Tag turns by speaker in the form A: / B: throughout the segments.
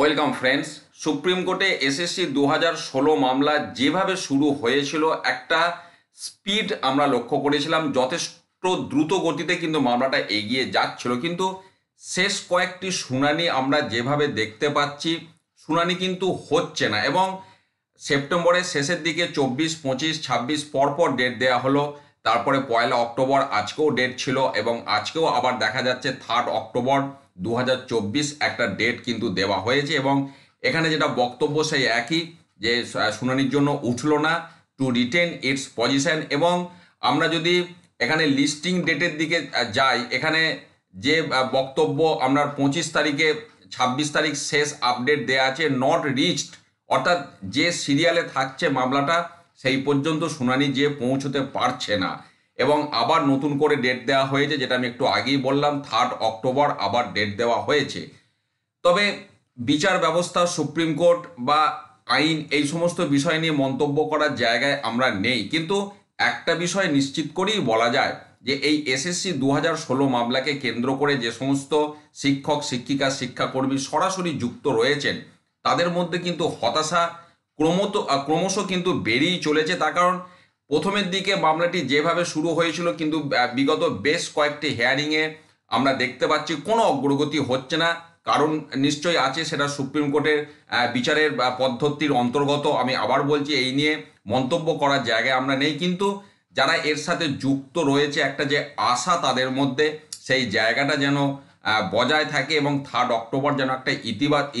A: welcome friends supreme কোর্টে SSC দু হাজার ষোলো মামলা যেভাবে শুরু হয়েছিল একটা স্পিড আমরা লক্ষ্য করেছিলাম যথেষ্ট দ্রুত গতিতে কিন্তু মামলাটা এগিয়ে যাচ্ছিল কিন্তু শেষ কয়েকটি শুনানি আমরা যেভাবে দেখতে পাচ্ছি শুনানি কিন্তু হচ্ছে না এবং সেপ্টেম্বরের শেষের দিকে চব্বিশ পঁচিশ ছাব্বিশ পরপর ডেট দেয়া হলো তারপরে পয়লা অক্টোবর আজকেও ডেট ছিল এবং আজকেও আবার দেখা যাচ্ছে থার্ড অক্টোবর দু একটা ডেট কিন্তু দেওয়া হয়েছে এবং এখানে যেটা বক্তব্য সেই একই যে শুনানির জন্য উঠল না টু রিটেন ইটস পজিশন এবং আমরা যদি এখানে লিস্টিং ডেটের দিকে যাই এখানে যে বক্তব্য আমরা পঁচিশ তারিখে ছাব্বিশ তারিখ শেষ আপডেট দেওয়া আছে নট রিচড অর্থাৎ যে সিরিয়ালে থাকছে মামলাটা সেই পর্যন্ত শুনানি যে পৌঁছতে পারছে না এবং আবার নতুন করে ডেট দেওয়া হয়েছে যেটা আমি একটু আগেই বললাম থার্ড অক্টোবর আবার ডেট দেওয়া হয়েছে তবে বিচার ব্যবস্থা সুপ্রিম কোর্ট বা আইন এই সমস্ত বিষয় নিয়ে মন্তব্য করার জায়গায় আমরা নেই কিন্তু একটা বিষয় নিশ্চিত করেই বলা যায় যে এই এসএসসি দু হাজার ষোলো মামলাকে কেন্দ্র করে যে সমস্ত শিক্ষক শিক্ষিকা শিক্ষাকর্মী সরাসরি যুক্ত রয়েছেন তাদের মধ্যে কিন্তু হতাশা ক্রমত ক্রমশ কিন্তু বেড়েই চলেছে তার কারণ প্রথমের দিকে মামলাটি যেভাবে শুরু হয়েছিল কিন্তু বিগত বেশ কয়েকটি হেয়ারিংয়ে আমরা দেখতে পাচ্ছি কোনো অগ্রগতি হচ্ছে না কারণ নিশ্চয়ই আছে সেটা সুপ্রিম কোর্টের বিচারের পদ্ধতির অন্তর্গত আমি আবার বলছি এই নিয়ে মন্তব্য করার জায়গায় আমরা নেই কিন্তু যারা এর সাথে যুক্ত রয়েছে একটা যে আশা তাদের মধ্যে সেই জায়গাটা যেন বজায় থাকে এবং থার্ড অক্টোবর যেন একটা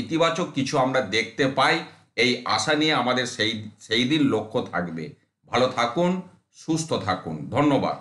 A: ইতিবাচক কিছু আমরা দেখতে পাই এই আশা নিয়ে আমাদের সেই সেই দিন লক্ষ্য থাকবে ভালো থাকুন সুস্থ থাকুন ধন্যবাদ